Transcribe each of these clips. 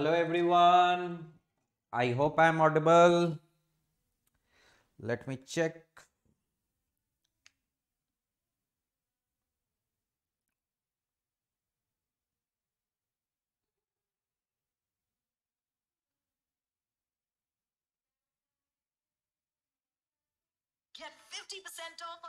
Hello everyone. I hope I am audible. Let me check. Get 50% off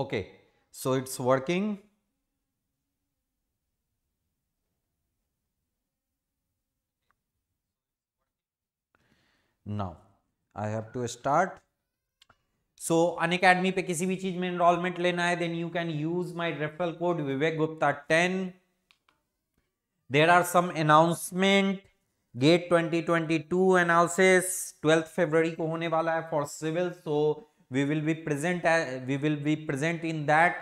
okay so it's working now i have to start so Unacademy पे किसी भी चीज में enrolment लेना है then you can use my referral code Vivek Gupta ten there are some announcement GATE 2022 analysis 12 फरवरी को होने वाला है for civil so we will be present we will be present in that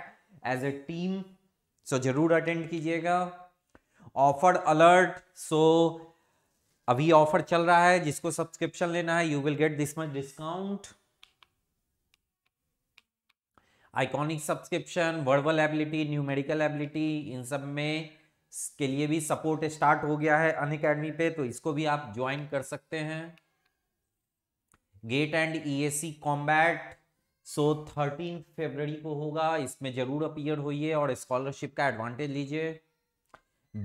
as a team so जरूर attend कीजिएगा offer alert सो अभी offer चल रहा है जिसको सब्सक्रिप्शन लेना है you will get this much discount iconic subscription verbal ability numerical ability इन सब में के लिए भी सपोर्ट स्टार्ट हो गया है अन अकेडमी पे तो इसको भी आप ज्वाइन कर सकते हैं GATE and ESC combat so thirteen February को होगा इसमें जरूर अपियर होइए और स्कॉलरशिप का एडवांटेज लीजिए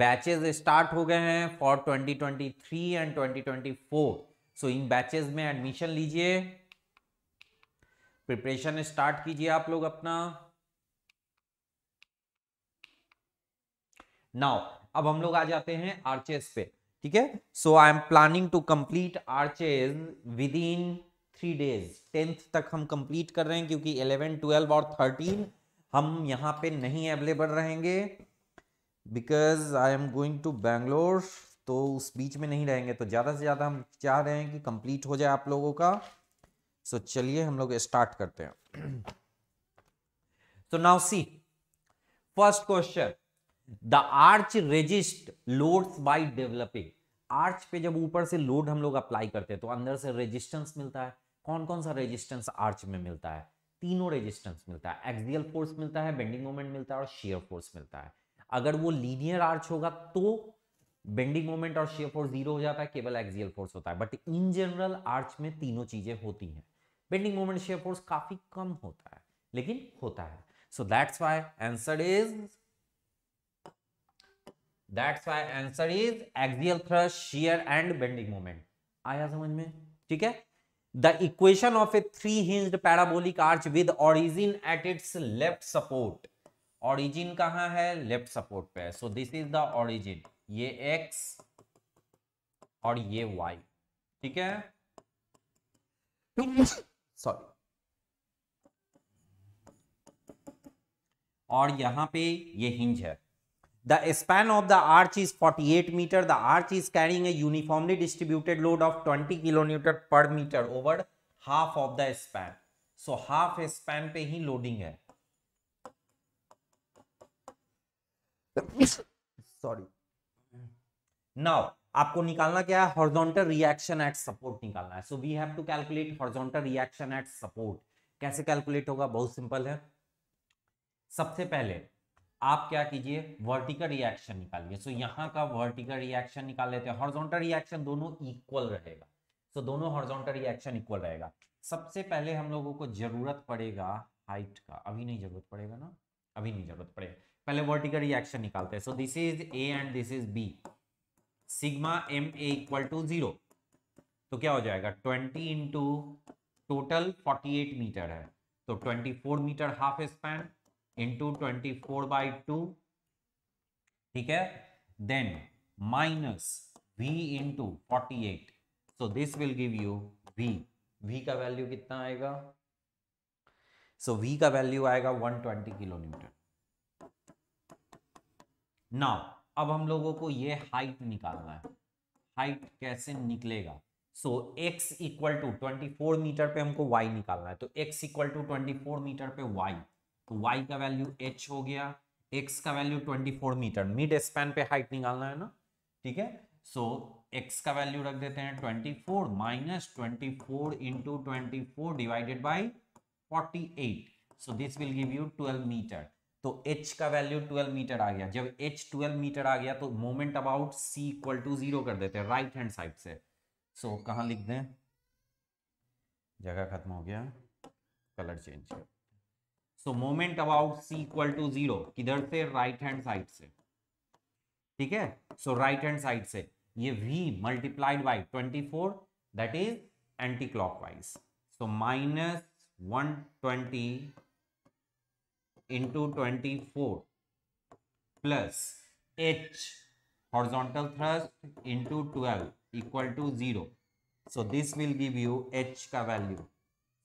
बैचेस स्टार्ट हो गए हैं फॉर 2023 एंड 2024 सो इन बैचेज में एडमिशन लीजिए प्रिपरेशन स्टार्ट कीजिए आप लोग अपना नाउ अब हम लोग आ जाते हैं आर्चेस पे ठीक है so I am planning to complete arches within three days tenth तक हम कंप्लीट कर रहे हैं क्योंकि इलेवन ट्वेल्व और थर्टीन हम यहाँ पे नहीं अवेलेबल रहेंगे because I am going to Bangalore तो उस बीच में नहीं रहेंगे तो ज़्यादा से ज़्यादा हम चाह रहे हैं कि कंप्लीट हो जाए आप लोगों का सो so, चलिए हम लोग स्टार्ट करते हैं so now see first question the arch resist loads by developing arch पे जब ऊपर से लोड हम लोग अप्लाई करते हैं तो अंदर से रेजिस्टेंस मिलता है कौन कौन सा रेजिस्टेंस आर्च में मिलता है तीनों रेजिस्टेंस मिलता है एक्सियल फोर्स मिलता है बेंडिंग मोमेंट मिलता है और शेयर फोर्स मिलता है अगर वो लीनियर आर्च होगा तो बेंडिंग मोमेंट और शेयर फोर्स जीरो हो जाता है केवल एक्सियल फोर्स होता है बट इन जनरल आर्च में तीनों चीजें होती हैं बेंडिंग मोमेंट शेयर फोर्स काफी कम होता है लेकिन होता है so that's why answer is that's why answer is axial thrust shear and bending moment आया समझ में ठीक है the equation of a three hinge parabolic arch with origin at its left support origin कहां है लेफ्ट सपोर्ट पे so this is the origin ये X और ये वाई ठीक है सॉरी और यहां पे ये हिंज है The span of the arch is 48 meter. The arch is carrying a uniformly distributed load of 20 kilonewton per meter over half of the span. So half span पे ही loading है. Sorry. Now आपको निकालना क्या है horizontal reaction at support निकालना है so we have to calculate horizontal reaction at support कैसे calculate होगा बहुत सिंपल है सबसे पहले आप क्या कीजिए वर्टिकल रिएक्शन निकालिए सो यहाँ का वर्टिकल रिएक्शन निकाल लेते हैं हॉर्जोंटल रिएक्शन दोनों इक्वल रहेगा सो so, दोनों हॉर्जोंटल रिएक्शन इक्वल रहेगा सबसे पहले हम लोगों को जरूरत पड़ेगा हाइट का अभी नहीं जरूरत पड़ेगा ना अभी नहीं जरूरत पड़ेगा पहले वर्टिकल रिएक्शन निकालते हैं so this is A and this is B sigma M A equal to zero तो क्या हो जाएगा twenty into total forty eight metre है तो twenty four metre half span into twenty four by two ठीक है then minus V into forty eight so this will give you V V का value कितना आएगा सो so, वी का value आएगा 120 twenty kilometre now अब हम लोगों को ये हाइट निकालना है हाइट कैसे निकलेगा so X equal to twenty metre पे हमको वाई निकालना है तो X equal to twenty metre पे वाई तो वाई का वैल्यू एच हो गया एक्स का वैल्यू 24 मीटर मिड स्पैन पे हाइट निकालना है ना ठीक है सो एक्स का वैल्यू रख देते हैं 24 four minus twenty four into twenty four divided by forty so this will give you 12 metre तो h का वैल्यू 12 मीटर आ गया जब h 12 मीटर आ गया तो moment about c equal to zero कर देते हैं राइट हैंड साइड से सो so, कहा लिख दें जगह खत्म हो गया colour change so moment about C equal to zero किधर से राइट हैंड साइड से ठीक है सो राइट हैंड साइड से ये V multiplied by twenty four that is anticlockwise so minus one twenty into twenty four plus H horizontal thrust into twelve equal to zero so this will give you H का value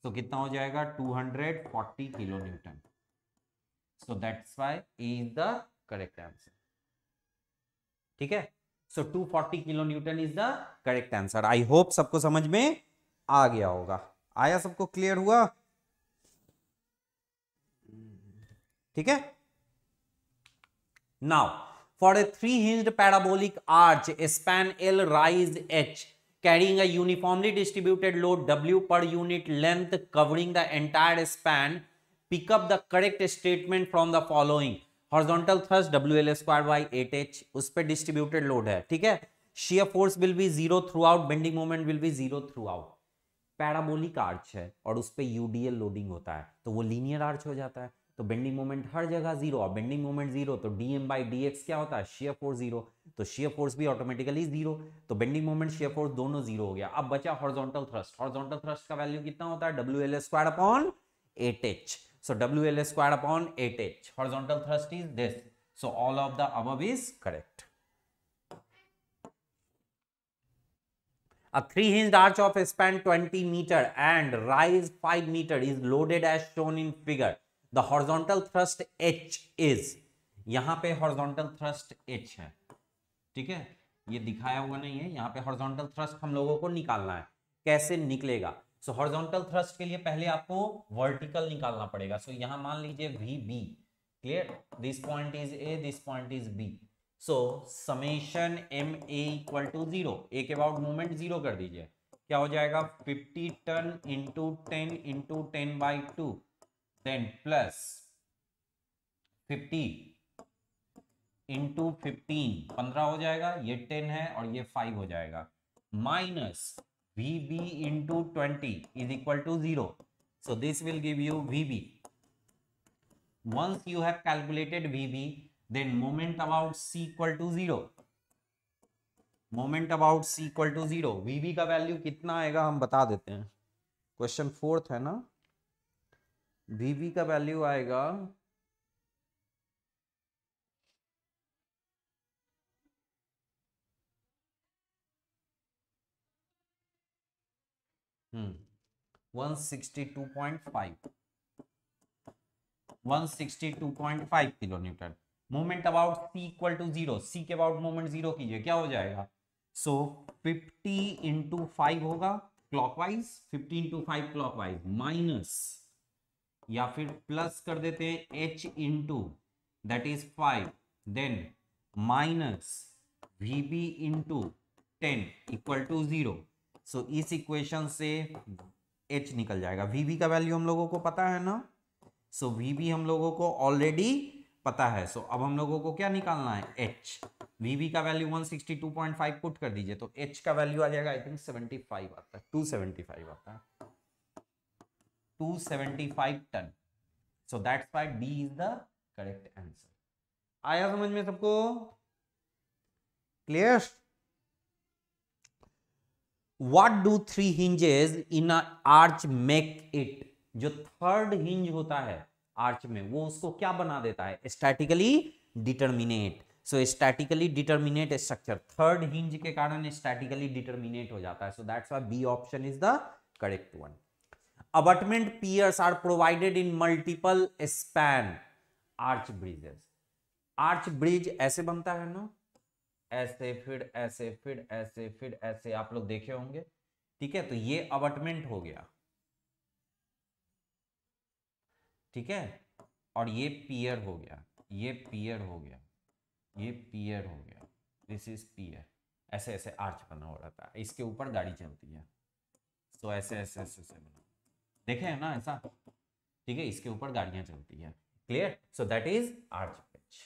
so कितना हो जाएगा 240 kilo newton so that's why is the correct answer ठीक है so so, 240 kilo newton is the correct answer I hope सबको समझ में आ गया होगा आया सबको क्लियर हुआ ठीक है now for a three hinge parabolic arch span L rise H carrying uniformly distributed load W per unit length covering the entire span pick up the correct statement from the following horizontal thrust W L square by eight H उस पर distributed load है ठीक है shear force will be zero throughout bending moment will be zero throughout parabolic arch है और उस पर UDL loading होता है तो वो लीनियर आर्च हो जाता है तो बेंडिंग मोमेंट हर जगह जीरो और बेंडिंग मोमेंट जीरो तो D M by D X क्या होता है शेयर फोर्स जीरो तो शेयर फोर्स भी ऑटोमेटिकली जीरो तो बेंडिंग मोमेंट शेयर फोर्स दोनों जीरो हो गया अब बचा हॉर्जोंटल थ्रस्ट हॉर्जोंटल थ्रस्ट का वैल्यू कितना होता है W L square upon eight H so W L square upon eight H horizontal thrust is this so all of the above is correct three three arch of span a span 20 meter and rise 5 meter is loaded as shown in figure. The horizontal thrust H is यहां पे horizontal thrust H है ठीक है ये दिखाया हुआ नहीं है यहाँ पे हॉर्जोंटल थ्रस्ट हम लोगों को निकालना है कैसे निकलेगा सो हॉर्जोंटल थ्रस्ट के लिए पहले आपको वर्टिकल निकालना पड़ेगा सो so, यहाँ मान लीजिए V B clear this point is A this point is B so summation M A equal to zero एक अबाउट मूवमेंट जीरो कर दीजिए क्या हो जाएगा fifty ton into ten into ten by two 10 plus 50 into fifteen पंद्रह हो जाएगा ये टेन है और ये फाइव हो जाएगा minus V B into twenty is equal to zero so this will give you V B once you have calculated V B then moment about C equal to zero moment about C equal to zero V B का value कितना आएगा हम बता देते हैं question fourth है ना बीबी का वैल्यू आएगा two point five kilo newton moment about C equal to zero C के अबाउट मोमेंट जीरो कीजिए क्या हो जाएगा सो फिफ्टी इंटू फाइव होगा clockwise fifty into five clockwise minus या फिर प्लस कर देते हैं H into that is five then minus V B into ten equal to zero so इस इक्वेशन से एच निकल जाएगा वी बी का वैल्यू हम लोगों को पता है ना सो वी बी हम लोगों को ऑलरेडी पता है सो so, अब हम लोगों को क्या निकालना है एच वी बी का वैल्यू 162.5 पुट कर दीजिए तो एच का वैल्यू आ जाएगा आई थिंक 75 आता है 275 आता है 275 ton so that's why D is the correct answer आया समझ में सबको clear what do three hinges in arch make it जो थर्ड हिंज होता है आर्च में वो उसको क्या बना देता है statically determinate so statically determinate structure third hinge के कारण स्टैटिकली डिटर्मिनेट हो जाता है so that's why B option is the correct one abutment piers are provided in multiple span arch bridges arch bridge ऐसे बनता है ना ऐसे फिर ऐसे फिर ऐसे फिर ऐसे आप लोग देखे होंगे ठीक है तो ये अबटमेंट हो गया ठीक है और ये पियर हो गया ये पियर हो गया ये पियर हो गया दिस इज पियर ऐसे ऐसे आर्च बना हो रहा था इसके ऊपर गाड़ी चलती है तो ऐसे ऐसे ऐसे ऐसे बना देखे हैं ना ऐसा ठीक है इसके ऊपर गाड़ियां चलती है clear so that is arch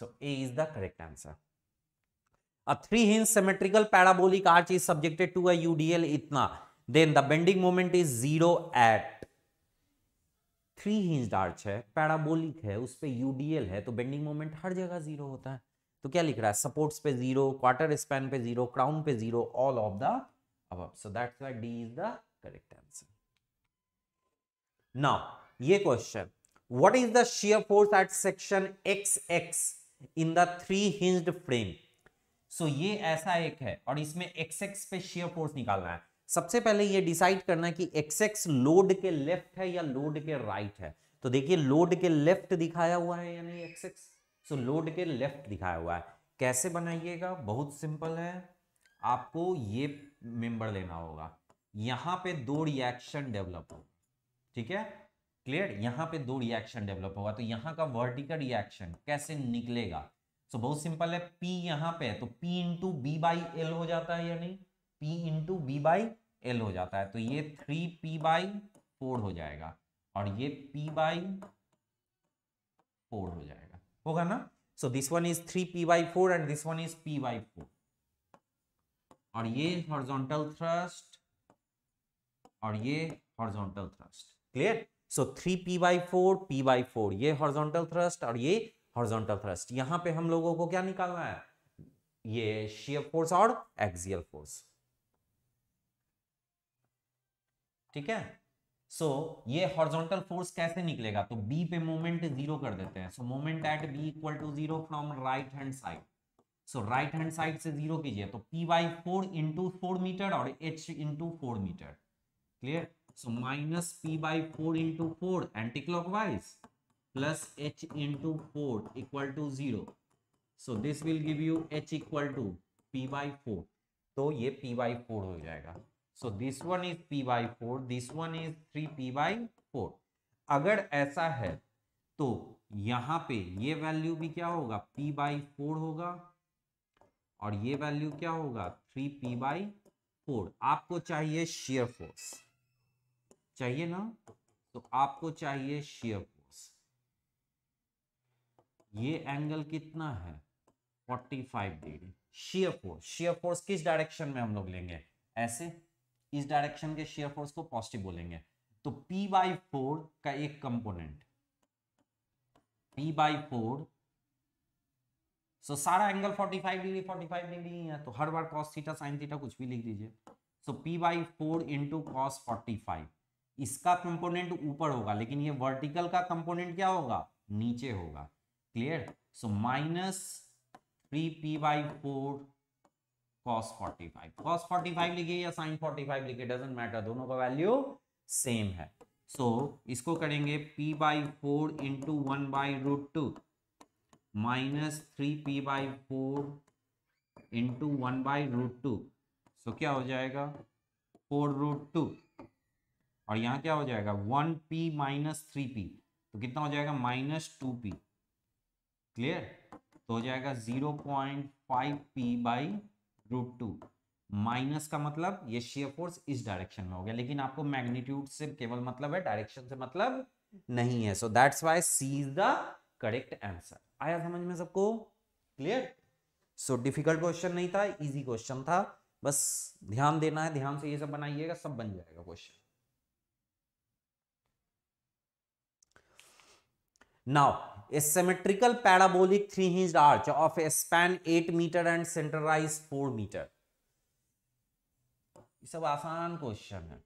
so A is the correct answer अब three hinge symmetrical parabolic arch is subjected to अल इतना then the bending moment is zero at three hinge arch है पैराबोलिक है उस पर यूडीएल है तो bending moment हर जगह जीरो होता है तो क्या लिख रहा है सपोर्ट्स पे जीरो क्वार्टर स्पैन पे जीरो क्राउन पे जीरो ऑल ऑफ द अब so that's D is the correct answer now ये question what is the shear force at section X X in the three hinged frame so ये ऐसा एक है और इसमें एक्स एक्स पे शेयर फोर्स निकालना है सबसे पहले ये डिसाइड करना है कि एक्स एक्स लोड के लेफ्ट है या लोड के राइट है तो देखिए लोड के लेफ्ट दिखाया हुआ है यानी एक्स एक्स सो लोड के लेफ्ट दिखाया हुआ है कैसे बनाइएगा बहुत सिंपल है आपको ये मेंबर लेना होगा यहां पे दो रिएक्शन डेवलप हो ठीक है क्लियर यहां पे दो रिएक्शन डेवलप होगा तो यहां का वर्टिकल रिएक्शन कैसे निकलेगा सो so, बहुत सिंपल है P यहां पे है तो P into B by L हो जाता है या नहीं P into B by L हो जाता है तो ये थ्री पी बाई फोर हो जाएगा और ये P बाई फोर हो जाएगा होगा ना so this one is three P by four and this one is P by four और ये हॉर्जोंटल थ्रस्ट और ये horizontal thrust clear so three P by four P by four ये horizontal thrust और ये हॉर्जोंटल थ्रस्ट यहां पे हम लोगों को क्या निकालना है ये शियर फोर्स और एक्सियल फोर्स ठीक है सो so, ये हॉर्जोंटल फोर्स कैसे निकलेगा तो बी पे मोमेंट जीरो कर देते हैं so moment at B equal to zero from right hand side so right hand side से जीरो कीजिए तो P by four into four metre और H into four metre clear So minus P by 4 into 4 anti-clockwise plus H into 4 equal to 0. So this will give you H equal to P by 4. तो ये P by 4 हो जाएगा. So this one is P by 4, this one is 3 p by 4. अगर ऐसा है तो यहां पे ये वैल्यू भी क्या होगा P by 4 होगा और ये वैल्यू क्या होगा 3P by 4. आपको चाहिए शेयर फोर्स चाहिए ना तो आपको चाहिए शेयर फोर्स ये एंगल कितना है 45 degree shear force shear force किस डायरेक्शन में हम लोग लेंगे ऐसे इस डायरेक्शन के शेयर फोर्स को पॉजिटिव बोलेंगे तो P बाई फोर का एक component P by four so सारा एंगल 45 डिग्री 45 डिग्री ही है तो हर बार कॉस थीटा साइन थीटा कुछ भी लिख दीजिए so P by four into cos forty five इसका कंपोनेंट ऊपर होगा लेकिन ये वर्टिकल का कंपोनेंट क्या होगा नीचे होगा clear so minus three P by four cos forty five cos forty five लिखिए या साइन फोर्टी फाइव लिखिए डजेंट मैटर दोनों का वैल्यू सेम है सो so, इसको करेंगे P by four into one by root two minus three P by four into one by root two so क्या हो जाएगा फोर रूट टू और यहाँ क्या हो जाएगा one P minus three P तो कितना हो जाएगा माइनस टू पी क्लियर तो हो जाएगा zero point five P by root two minus का मतलब ये शेयर फोर्स इस डायरेक्शन में हो गया लेकिन आपको मैग्नीट्यूड से केवल मतलब है डायरेक्शन से मतलब नहीं है so that's Y C is the correct answer आया समझ में सबको क्लियर सो डिफिकल्ट क्वेश्चन नहीं था इजी क्वेश्चन था बस ध्यान देना है ध्यान से ये सब बनाइएगा सब बन जाएगा question now symmetrical parabolic three hinge arch of a span eight metre and central rise four metre सब आसान क्वेश्चन है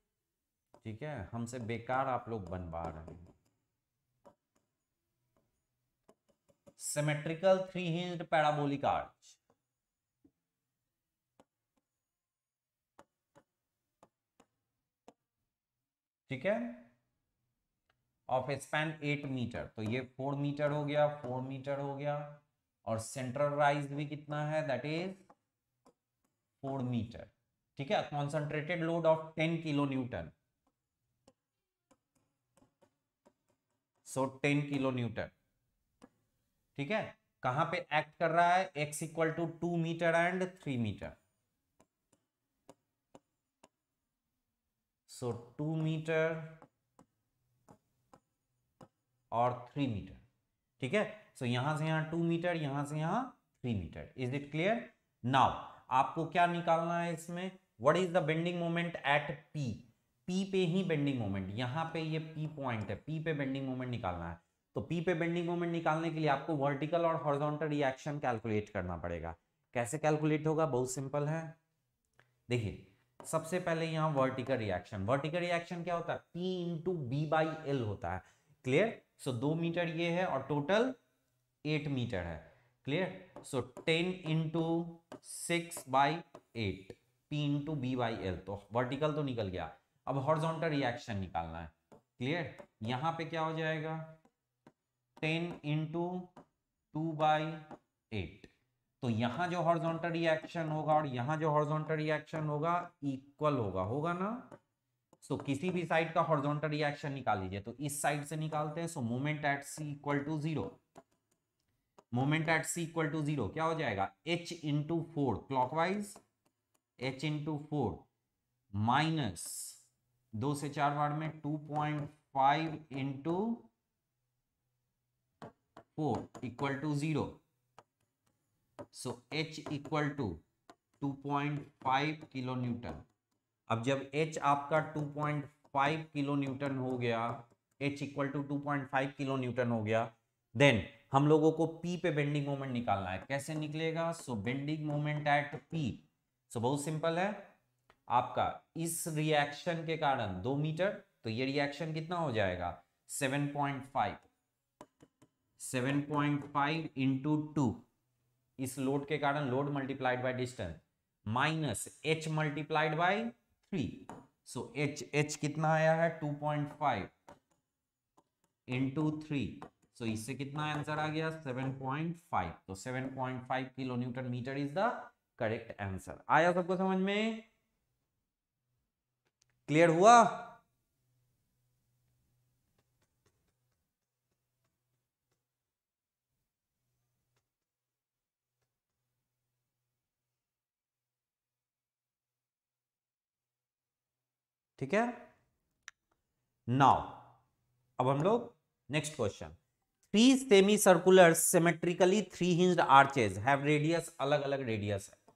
ठीक है हमसे बेकार आप लोग बनवा रहे हैं symmetrical three hinge parabolic arch ठीक है ऑफ स्पैन एट मीटर तो ये फोर मीटर हो गया फोर मीटर हो गया और सेंट्रल राइज भी कितना है दैट इज फोर मीटर ठीक है concentrated load of ten kilo newton so ten kilo newton ठीक है कहां पे एक्ट कर रहा है X equal to two metre and three metre so two metre और थ्री मीटर ठीक है सो so, यहां से यहां टू मीटर यहां से यहां three metre is it clear now आपको क्या निकालना है इसमें what is the bending moment at P P पे ही बेंडिंग मोमेंट यहाँ पे ये पी पॉइंट है पी पे बेंडिंग मोमेंट निकालना है तो पी पे बेंडिंग मोमेंट निकालने के लिए आपको वर्टिकल और हॉर्जोंटल रिएक्शन कैलकुलेट करना पड़ेगा कैसे कैलकुलेट होगा बहुत सिंपल है देखिए सबसे पहले यहाँ वर्टिकल रिएक्शन वर्टिकल रिएक्शन क्या होता है P into B by L होता है क्लियर सो दो मीटर ये है और टोटल एट मीटर है clear so ten into six by eight P into B by L तो वर्टिकल तो निकल गया अब हॉर्जोंटल रिएक्शन निकालना है क्लियर यहां पे क्या हो जाएगा ten into two by eight तो यहां जो हॉर्जोंटल रिएक्शन होगा और यहां जो हॉर्जोंटल रिएक्शन होगा इक्वल होगा होगा ना सो so, किसी भी साइड का हॉर्जोंटल रिएक्शन निकाल लीजिए तो इस साइड से निकालते हैं so moment at C equal to zero moment at C equal to zero क्या हो जाएगा H into four clockwise H into four minus दो से चार बार में two point five into four equal to zero so H equal to two point five kilo newton अब जब एच आपका 2.5 किलो न्यूटन हो गया H equal to two kilo newton हो गया देन हम लोगों को पी पे बेंडिंग मोमेंट निकालना है कैसे निकलेगा so bending moment at P so बहुत सिंपल है आपका इस रिएक्शन के कारण दो मीटर तो ये रिएक्शन कितना हो जाएगा 7.5 7.5 इंटू टू इस लोड के कारण load multiplied by distance minus H multiplied by three so H H कितना आया है two point five into three so इससे कितना आंसर आ गया सेवन पॉइंट फाइव तो seven five kilo newton metre is the correct answer आया सबको समझ में क्लियर हुआ ठीक है नाउ अब हम लोग next question three semi circular symmetrically three hinge arches have radius अलग अलग रेडियस है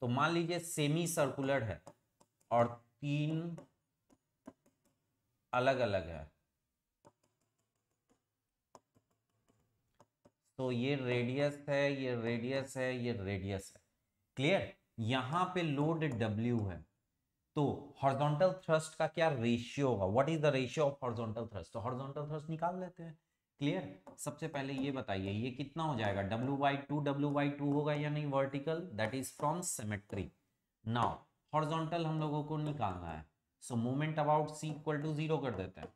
तो मान लीजिए सेमी सर्कुलर है और तीन अलग अलग है तो ये रेडियस है ये रेडियस है ये रेडियस है क्लियर यहां पे लोड डब्ल्यू है तो हॉर्जोंटल थ्रस्ट का क्या रेशियो होगा what is the ratio of horizontal thrust तो हॉर्जोंटल थ्रस्ट निकाल लेते हैं क्लियर सबसे पहले ये बताइए ये कितना हो जाएगा W by two W by two होगा या नहीं vertical that is from symmetry now horizontal हम लोगों को निकालना है so moment about C equal to zero कर देते हैं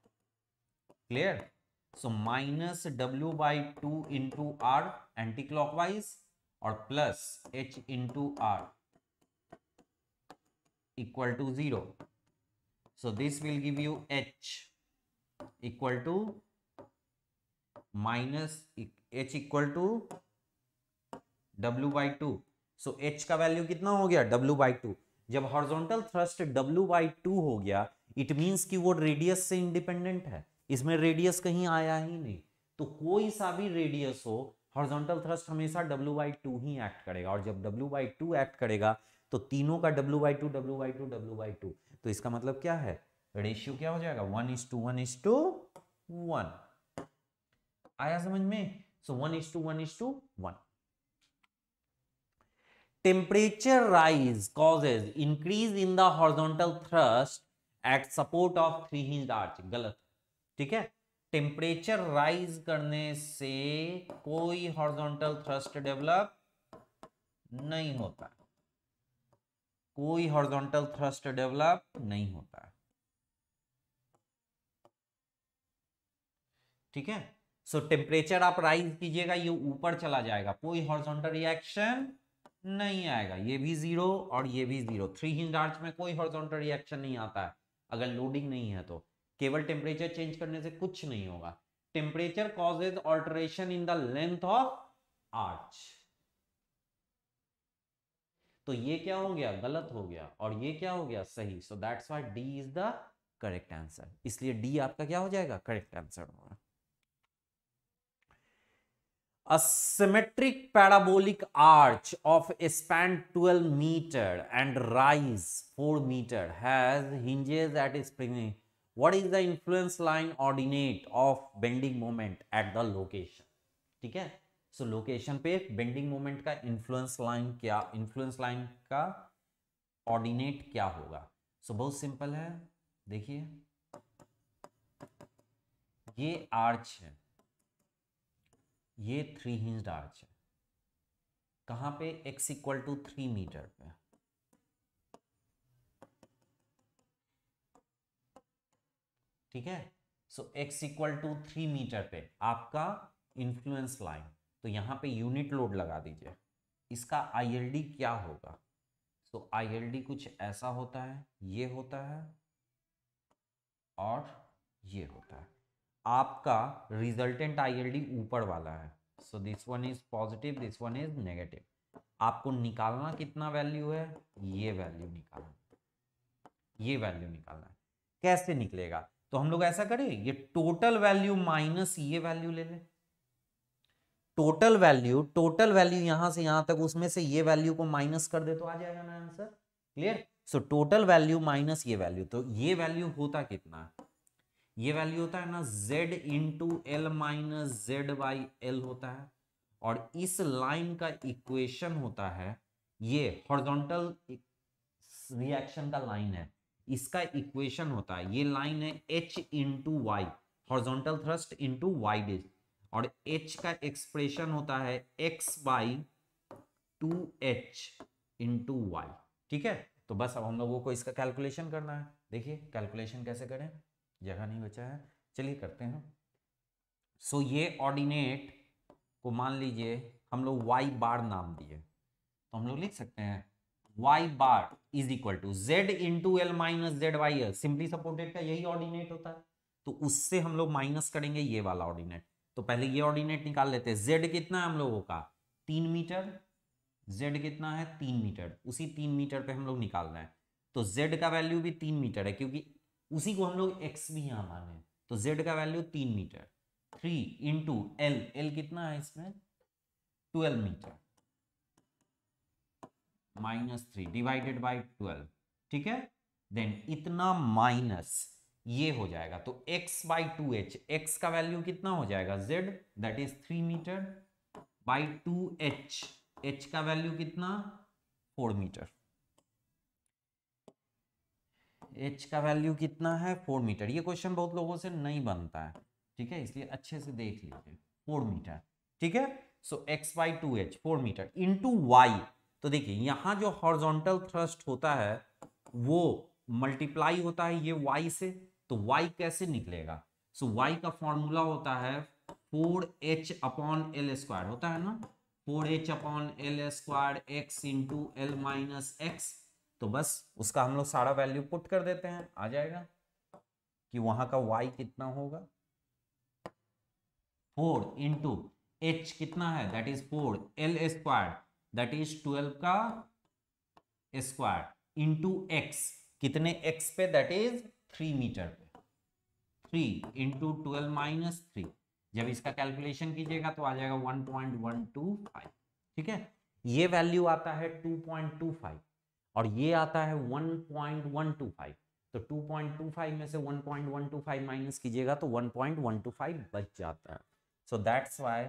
clear so minus W by two into R anti clockwise और plus H into R equal to 0. So this will give you h equal to minus e, h equal to w by two so h का value कितना हो गया w by two जब horizontal thrust w by two हो गया it means कि वो radius से इंडिपेंडेंट है इसमें रेडियस कहीं आया ही नहीं तो कोई सा भी रेडियस हो हॉर्जोंटल थ्रस्ट हमेशा w बाई टू ही एक्ट करेगा और जब w बाई टू एक्ट करेगा तो तीनों का W by two W by two W by two तो इसका मतलब क्या है रेशियो क्या हो जाएगा one is to one is to one आया समझ में so one is to one is to one temperature rise causes increase in the horizontal thrust at support of three hinged arch गलत ठीक है टेम्परेचर राइज करने से कोई horizontal thrust develop नहीं होता कोई हॉर्जोंटल थ्रस्ट डेवलप नहीं होता ठीक है सो टेम्परेचर आप राइज कीजिएगा ये ऊपर चला जाएगा कोई हॉर्जोंटल रिएक्शन नहीं आएगा ये भी जीरो और ये भी जीरो थ्री हिंड आर्च में कोई हॉर्जोंटल रिएक्शन नहीं आता है अगर लोडिंग नहीं है तो केवल टेम्परेचर चेंज करने से कुछ नहीं होगा temperature causes alteration in the length of arch तो ये क्या हो गया गलत हो गया और ये क्या हो गया सही so that's why D is the correct answer इसलिए डी आपका क्या हो जाएगा करेक्ट आंसर होगा symmetric parabolic arch of span twelve metre and rise four metre has hinges at spring what is the influence line ordinate of bending moment at the location ठीक है so location पे bending moment का influence line क्या influence line का ordinate क्या होगा सो so, बहुत simple है देखिए ये आर्च है ये थ्री हिंज आर्च है कहां पे x equal to three metre पे ठीक है so X x equal to three metre पे आपका इन्फ्लुएंस लाइन तो यहाँ पे यूनिट लोड लगा दीजिए इसका आईएलडी क्या होगा सो तो आईएलडी कुछ ऐसा होता है ये होता है और ये होता है आपका रिजल्टेंट आई ऊपर वाला है so this one is positive this one is negative आपको निकालना कितना वैल्यू है ये वैल्यू निकालना ये वैल्यू निकालना है कैसे निकलेगा तो हम लोग ऐसा करें ये टोटल वैल्यू माइनस ये वैल्यू ले लें टोटल वैल्यू टोटल वैल्यू यहां से यहां तक उसमें से ये वैल्यू को माइनस कर दे तो आ जाएगा ना answer clear so total value minus ये वैल्यू तो ये वैल्यू होता कितना है ये वैल्यू होता है ना z into L minus Z by L होता है और इस लाइन का इक्वेशन होता है ये हॉर्जोंटल रिएक्शन का लाइन है इसका इक्वेशन होता है ये लाइन है h into Y horizontal thrust into Y और एच का एक्सप्रेशन होता है X by two H into Y ठीक है तो बस अब हम लोगों को इसका कैलकुलेशन करना है देखिए कैलकुलेशन कैसे करें जगह नहीं बचा है चलिए करते हैं सो so, ये ऑर्डिनेट को मान लीजिए हम लोग वाई बार नाम दिए तो हम लोग लिख सकते हैं y bar is equal to z into L minus Z Y L simply supported का यही ऑर्डिनेट होता है तो उससे हम लोग माइनस करेंगे ये वाला ऑर्डिनेट तो पहले ये ऑर्डिनेट निकाल लेते हैं जेड कितना है हम लोगों का तीन मीटर जेड कितना है तीन मीटर उसी तीन मीटर पे हम लोग निकाल रहे हैं तो जेड का वैल्यू भी तीन मीटर है क्योंकि उसी को हम लोग एक्स भी यहाँ हैं तो जेड का वैल्यू तीन metre three into L L कितना है इसमें twelve metre minus three divided by twelve ठीक है देन इतना माइनस ये हो जाएगा तो x by two H X का वैल्यू कितना हो जाएगा z that is three metre by two H H का वैल्यू कितना फोर मीटर h का वैल्यू कितना है फोर मीटर ये क्वेश्चन बहुत लोगों से नहीं बनता है ठीक है इसलिए अच्छे से देख लीजिए फोर मीटर ठीक है so X by two H four metre into Y तो देखिए यहां जो हॉर्जोंटल थ्रस्ट होता है वो मल्टीप्लाई होता है ये वाई से तो वाई कैसे निकलेगा सो so, वाई का फॉर्मूला होता है four H upon L square होता है ना four H upon L square X into L minus X तो बस उसका हम लोग सारा वैल्यू पुट कर देते हैं आ जाएगा कि वहां का वाई कितना होगा फोर इंटू एच कितना है that is four L square that is twelve का स्क्वायर इंटू एक्स कितने एक्स पे दैट इज थ्री मीटर पे three into twelve minus three जब इसका कैलकुलेशन कीजिएगा तो आ जाएगा one point one two five ठीक है ये वैल्यू आता है टू पॉइंट टू फाइव और ये आता है one point one two five तो टू पॉइंट टू फाइव में से one point one two five minus कीजिएगा तो one point one two five बच जाता है so that's Y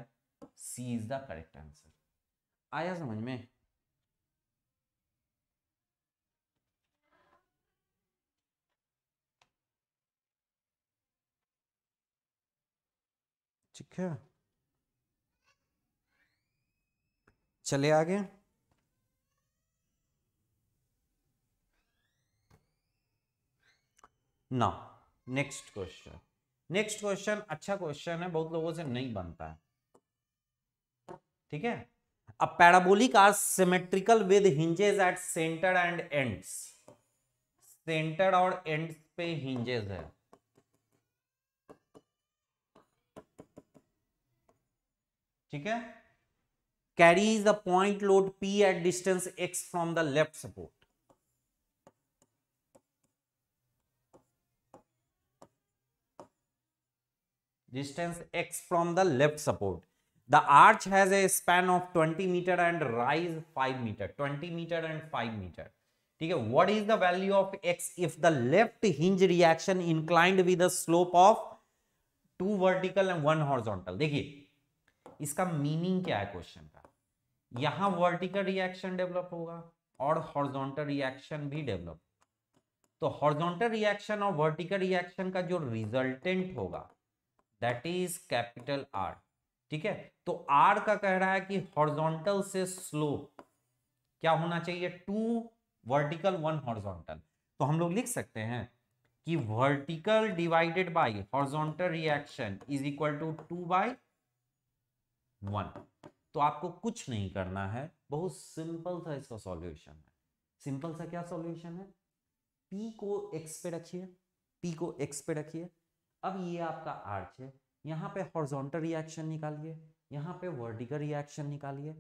C is the correct answer आया समझ में ठीक है चले आगे ना नेक्स्ट क्वेश्चन नेक्स्ट क्वेश्चन अच्छा क्वेश्चन है बहुत लोगों से नहीं बनता है ठीक है a parabolic arch symmetrical with hinges at centre and ends centre और एंड्स पे हिंजेस है ठीक है carries the point load P at distance x from the left support. Distance x from the left support. The arch has a span of 20 meter and rise 5 meter. 20 meter and 5 meter. ठीक है what is the value of x if the left hinge reaction inclined with a slope of two vertical and one horizontal? देखिए इसका meaning क्या है question का यहां vertical reaction develop होगा और हॉर्जोंटल रिएक्शन भी डेवलप तो हॉर्जोंटल रिएक्शन और वर्टिकल रिएक्शन का जो रिजल्टेंट होगा दैट इज कैपिटल आर ठीक है तो आर का कह रहा है कि हॉर्जोंटल से स्लोप क्या होना चाहिए टू वर्टिकल वन हॉर्जोंटल तो हम लोग लिख सकते हैं कि vertical divided by horizontal reaction is equal to two by one तो आपको कुछ नहीं करना है बहुत सिंपल सा इसका सॉल्यूशन है सिंपल सा क्या सॉल्यूशन है पी को एक्स पे रखिए पी को एक्स पे रखिए अब ये आपका आर्च है यहाँ पे हॉर्जोंटल रिएक्शन निकालिए यहाँ पे वर्टिकल रिएक्शन निकालिए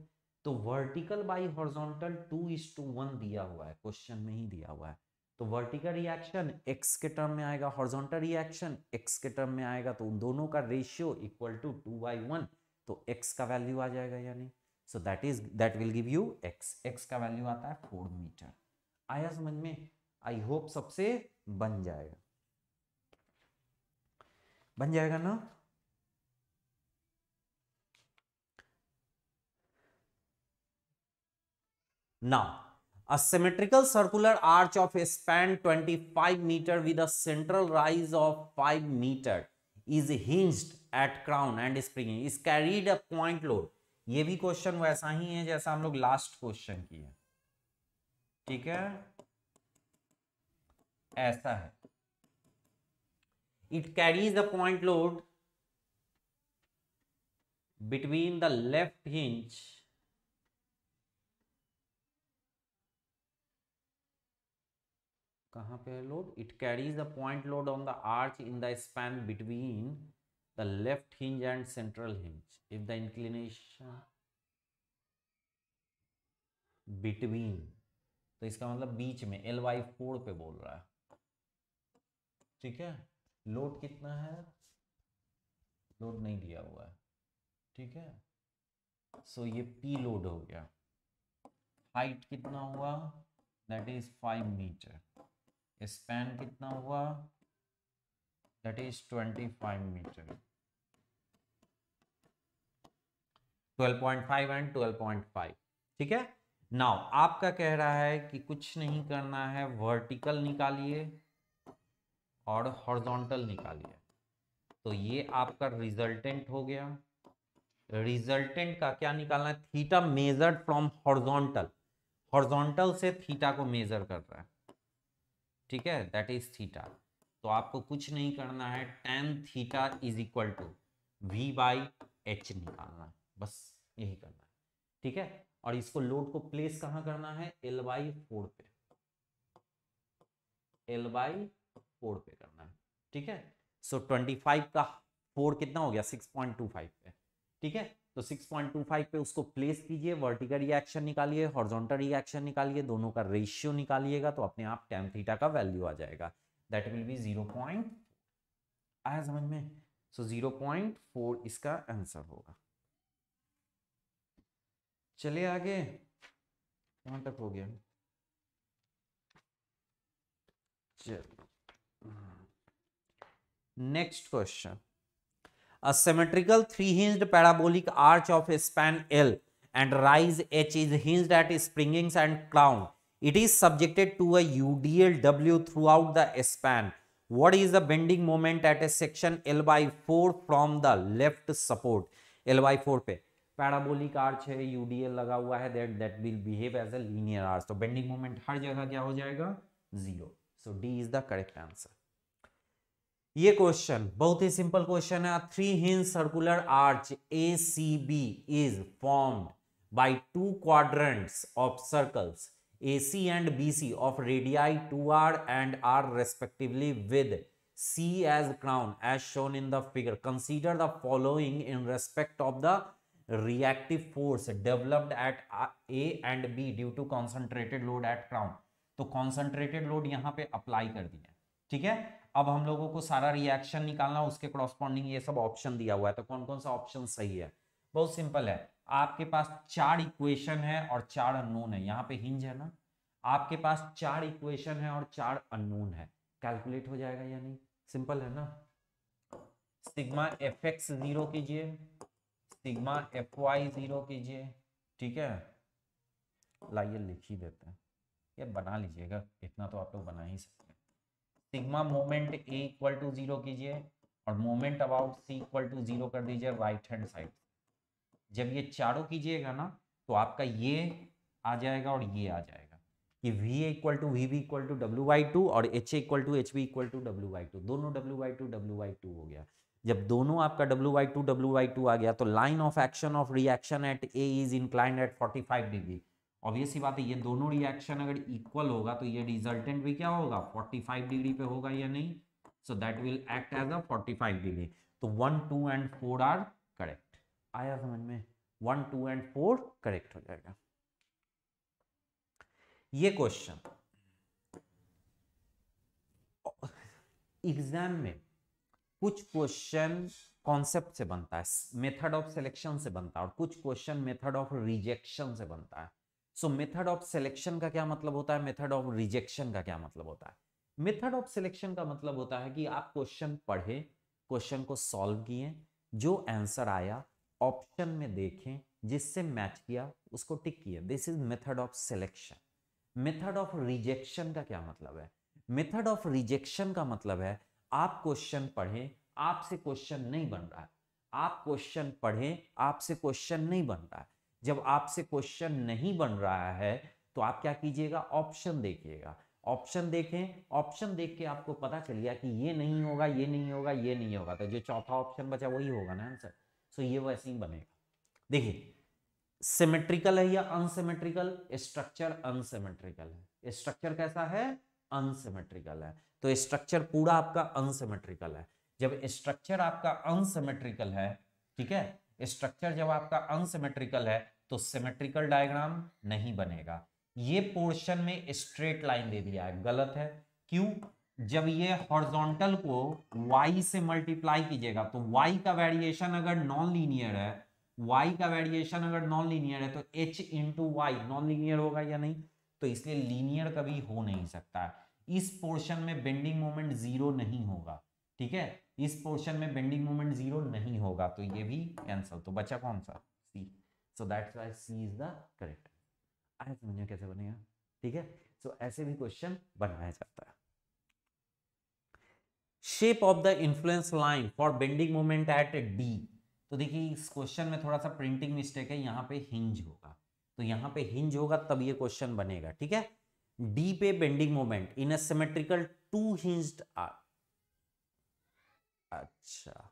तो vertical by horizontal two is to one दिया हुआ है क्वेश्चन में ही दिया हुआ है तो वर्टिकल रिएक्शन एक्स के टर्म में आएगा हॉर्जोंटल रिएक्शन एक्स के टर्म में आएगा तो उन दोनों का ratio equal to two by one तो x का वैल्यू आ जाएगा यानी so that is that will give you x x का वैल्यू आता है फोर मीटर आया समझ में आई होप सबसे बन जाएगा बन जाएगा ना now a symmetrical circular arch of span 25 metre with a central rise of five metre is hinged at crown and spring is carried a point load ये भी क्वेश्चन वैसा ही है जैसा हम लोग लास्ट क्वेश्चन है ठीक है ऐसा है it carries the point load between the left hinge कहाँ पे है load it carries the point load on the arch in the span between the left hinge and central hinge if the inclination between तो इसका मतलब बीच में L Y four पे बोल रहा है ठीक है लोड कितना है लोड नहीं दिया हुआ है ठीक है सो so, ये पी लोड हो गया हाइट कितना हुआ that is five metre span कितना हुआ that is five metre 12.5 and 12.5 ठीक है नाउ आपका कह रहा है कि कुछ नहीं करना है वर्टिकल निकालिए और हॉर्जोंटल निकालिए तो ये आपका रिजल्टेंट हो गया रिजल्टेंट का क्या निकालना है theta measured from horizontal horizontal से थीटा को मेजर कर रहा है ठीक है दैट इज थीटा तो आपको कुछ नहीं करना है tan theta is equal to V by H निकालना है बस यही करना है ठीक है और इसको लोड को प्लेस कहाँ करना है एल बाई फोर पे एल बाई फोर पे करना है ठीक है सो ट्वेंटी फाइव का फोर कितना हो गया सिक्स पॉइंट टू फाइव पे ठीक है तो 6.25 पे उसको प्लेस कीजिए वर्टिकल रिएक्शन निकालिए हॉर्जोंटल रिएक्शन निकालिए दोनों का रेशियो निकालिएगा तो अपने आप टेन थीटा का वैल्यू आ जाएगा that will be zero point आया समझ में सो जीरो पॉइंट फोर इसका आंसर होगा चले आगे कहाँ तक हो गया चलो next question a symmetrical three hinged parabolic arch of span L and rise H is hinged at springings and crown. It is subjected to a udl w throughout the span. What is the bending moment at a section L by 4 from the left support? L by 4 pe parabolic arch है UDL लगा हुआ है that that will behave as a linear arch तो bending moment हर जगह क्या हो जाएगा zero so D is the correct answer ये क्वेश्चन बहुत ही सिंपल क्वेश्चन है three hinged circular arch A C B is form by two quadrants of circles A C and B C of radii two R and R respectively with C as crown as shown in the figure consider the following in respect of the reactive force developed at A and B due to concentrated load at crown तो concentrated load यहाँ पे apply कर दिया ठीक है अब हम लोगों को सारा रिएक्शन निकालना उसके क्रॉसपॉन्डिंग ये सब ऑप्शन दिया हुआ है तो कौन कौन सा ऑप्शन सही है बहुत सिंपल है आपके पास चार इक्वेशन है और चार अनून है यहाँ पे हिंज है ना आपके पास चार इक्वेशन है और चार अनून है कैलकुलेट हो जाएगा या नहीं सिंपल है ना सिग्मा एफ एक्स जीरो कीजिए सिग्मा एफ वाई जीरो कीजिए ठीक है लाइए लिख ही देते हैं ये बना लीजिएगा इतना तो आप लोग बना ही सकते sigma moment A equal to zero कीजिए और moment about C equal to zero कर दीजिए राइट हैंड साइड जब ये चारों कीजिएगा ना तो आपका ये आ जाएगा और ये आ जाएगा कि V equal to V B equal to W by two और H equal to H B equal to W by two दोनों W by two W by two हो गया जब दोनों आपका W by two W by two आ गया तो line of action of reaction at A is inclined at forty five degree obvious बात है ये दोनों रिएक्शन अगर इक्वल होगा तो ये रिजल्टेंट भी क्या होगा 45 डिग्री पे होगा या नहीं so that will act as a 45 degree तो one two and four are correct आया समझ में one two and four correct हो जाएगा ये क्वेश्चन एग्जाम में कुछ क्वेश्चन कॉन्सेप्ट से बनता है मेथड ऑफ सिलेक्शन से बनता है और कुछ क्वेश्चन मेथड ऑफ रिजेक्शन से बनता है सो मेथड ऑफ सिलेक्शन का क्या मतलब होता है मेथड ऑफ रिजेक्शन का क्या मतलब होता है मेथड ऑफ सिलेक्शन का मतलब होता है कि आप क्वेश्चन पढ़े क्वेश्चन को सॉल्व किए जो आंसर आया ऑप्शन में देखें जिससे मैच किया उसको टिक किया this is method of selection method of rejection का क्या मतलब है मेथड ऑफ रिजेक्शन का मतलब है आप क्वेश्चन पढ़ें आपसे क्वेश्चन नहीं बन रहा है आप क्वेश्चन पढ़ें आपसे क्वेश्चन नहीं बन रहा है जब आपसे क्वेश्चन नहीं बन रहा है तो आप क्या कीजिएगा ऑप्शन देखिएगा ऑप्शन देखें ऑप्शन देख के आपको पता चल गया कि ये नहीं होगा ये नहीं होगा ये नहीं होगा तो जो चौथा ऑप्शन बचा वही होगा ना आंसर सो ये वैसे ही बनेगा देखिए सिमेट्रिकल है या अनसिमेट्रिकल स्ट्रक्चर अनसिमेट्रिकल है स्ट्रक्चर कैसा है अनसिमेट्रिकल है तो स्ट्रक्चर पूरा आपका अनसिमेट्रिकल है जब स्ट्रक्चर आपका अनसिमेट्रिकल है ठीक है स्ट्रक्चर जब आपका अनसिमेट्रिकल है तो सिमेट्रिकल डायग्राम नहीं बनेगा ये पोर्शन में स्ट्रेट लाइन दे दिया है गलत है क्यों जब ये हॉर्जोंटल को y से मल्टीप्लाई कीजिएगा तो y का वेरिएशन अगर नॉन लीनियर है y का वेरिएशन अगर नॉन लीनियर है तो h into Y non linear होगा या नहीं तो इसलिए लीनियर कभी हो नहीं सकता है इस पोर्शन में बेंडिंग मोमेंट जीरो नहीं होगा ठीक है इस पोर्शन में बेंडिंग मोमेंट जीरो नहीं होगा तो ये भी कैंसल तो बचा कौन सा so that's Y C is the correct आया समझ में कैसे बनेगा ठीक है सो so, ऐसे भी क्वेश्चन बनाया जाता है shape of the influence line for bending moment at D तो देखिए इस क्वेश्चन में थोड़ा सा प्रिंटिंग मिस्टेक है यहाँ पे हिंज होगा तो यहाँ पे हिंज होगा तब ये क्वेश्चन बनेगा ठीक है डी पे bending moment in a symmetrical two hinged arch अच्छा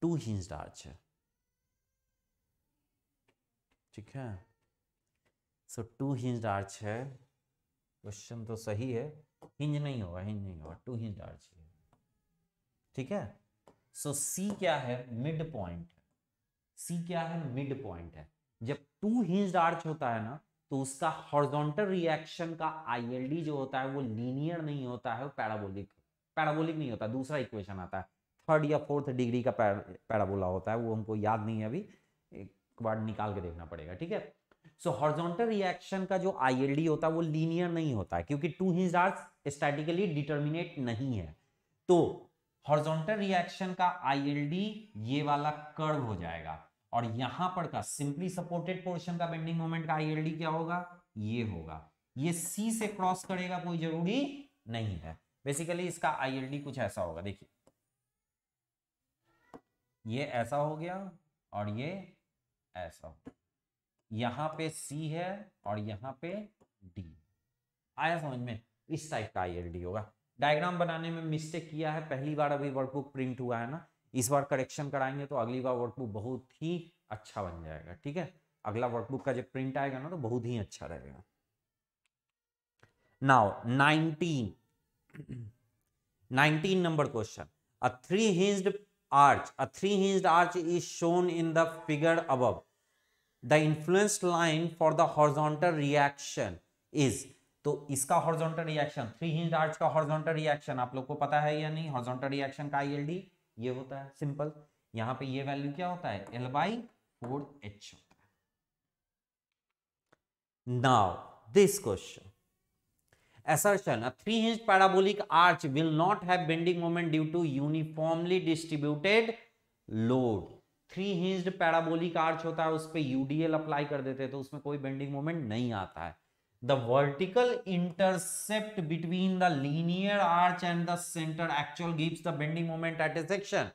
टू हिंस्ड आर्च ठीक है सो टू हिंस्ड आर्च है क्वेश्चन तो सही है हिंज नहीं होगा हिंज नहीं होगा टू हिंज आर्च है ठीक है सो so, सी क्या है मिड पॉइंट सी क्या है मिड पॉइंट है जब टू हिंज आर्च होता है ना तो उसका हॉर्जोंटल रिएक्शन का आईएलडी जो होता है वो लीनियर नहीं होता है वो पैराबोलिक पैराबोलिक नहीं होता दूसरा इक्वेशन आता है थर्ड या फोर्थ डिग्री का पैराबोला होता है वो हमको याद नहीं है अभी एक बार निकाल के देखना पड़ेगा ठीक है सो हॉर्जोंटल रिएक्शन का जो आई होता है वो लीनियर नहीं होता है क्योंकि two hinged arches statically determinate नहीं है तो हॉर्जोंटल रिएक्शन का आई ये वाला कर्व हो जाएगा और यहां पर का सिंपली सपोर्टेड पोर्शन का बेंडिंग मोमेंट का आई क्या होगा ये होगा ये सी से क्रॉस करेगा कोई जरूरी नहीं है बेसिकली इसका आई कुछ ऐसा होगा देखिए ये ऐसा हो गया और ये ऐसा हो यहाँ पे सी है और यहाँ पे डी आया समझ में इस टाइप का आई होगा डायग्राम बनाने में मिस्टेक किया है पहली बार अभी वर्कबुक प्रिंट हुआ है ना इस बार करेक्शन कराएंगे तो अगली बार वर्कबुक बहुत ही अच्छा बन जाएगा ठीक है अगला वर्कबुक का जब प्रिंट आएगा ना तो बहुत ही अच्छा रहेगा now nineteen nineteen number question a three hinged arch. A three-hinged arch is shown in the figure above. The influenced line for the horizontal reaction is तो इसका horizontal reaction three hinge arch का horizontal reaction आप लोग को पता है या नहीं हॉर्जोंटल रिएक्शन का आई ये होता है सिंपल यहाँ पे ये वैल्यू क्या होता है एल बाई फोर एच होता है now this question assertion a three hinged parabolic arch will not have bending moment due to uniformly distributed load three hinged parabolic arch होता है उस पर यूडीएल अप्लाई कर देते हैं तो उसमें कोई बेंडिंग मोमेंट नहीं आता है the vertical intercept between the linear arch and the center actual gives the bending moment at a section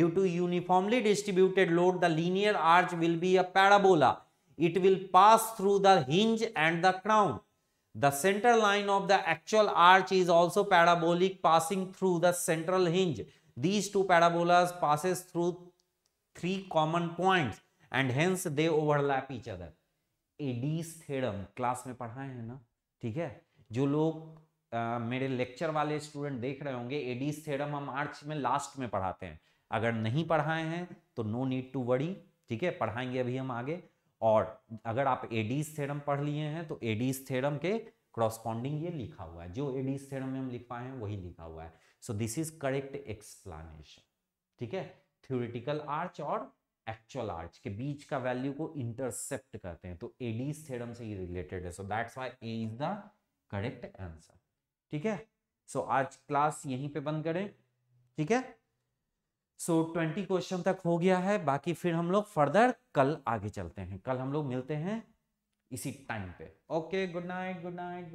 due to uniformly distributed load the linear arch will be a parabola it will pass through the hinge and the crown The center line of the actual arch is also parabolic passing through the central hinge. These two parabolas passes through three common points and hence they overlap each other. Eddy's theorem class में पढ़ाए हैं ना ठीक है जो लोग आ, मेरे lecture वाले स्टूडेंट देख रहे होंगे एडीज थेरम हम आर्ट्स में लास्ट में पढ़ाते हैं अगर नहीं पढ़ाए हैं तो नो नीड टू वरी ठीक है पढ़ाएंगे अभी हम आगे और अगर आप एडीज थ्योरम पढ़ लिए हैं तो एडीज थ्योरम के क्रॉस्पॉन्डिंग ये लिखा हुआ है जो एडीज थ्योरम में हम लिख पाए हैं वही लिखा हुआ है so this is correct explanation ठीक है थ्योरिटिकल आर्च और एक्चुअल आर्च के बीच का वैल्यू को इंटरसेप्ट करते हैं तो एडीज थ्योरम से ही रिलेटेड है so that's why A is the correct answer ठीक है सो so, आज क्लास यहीं पे बंद करें ठीक है सो ट्वेंटी क्वेश्चन तक हो गया है बाकी फिर हम लोग फर्दर कल आगे चलते हैं कल हम लोग मिलते हैं इसी टाइम पे okay good night good night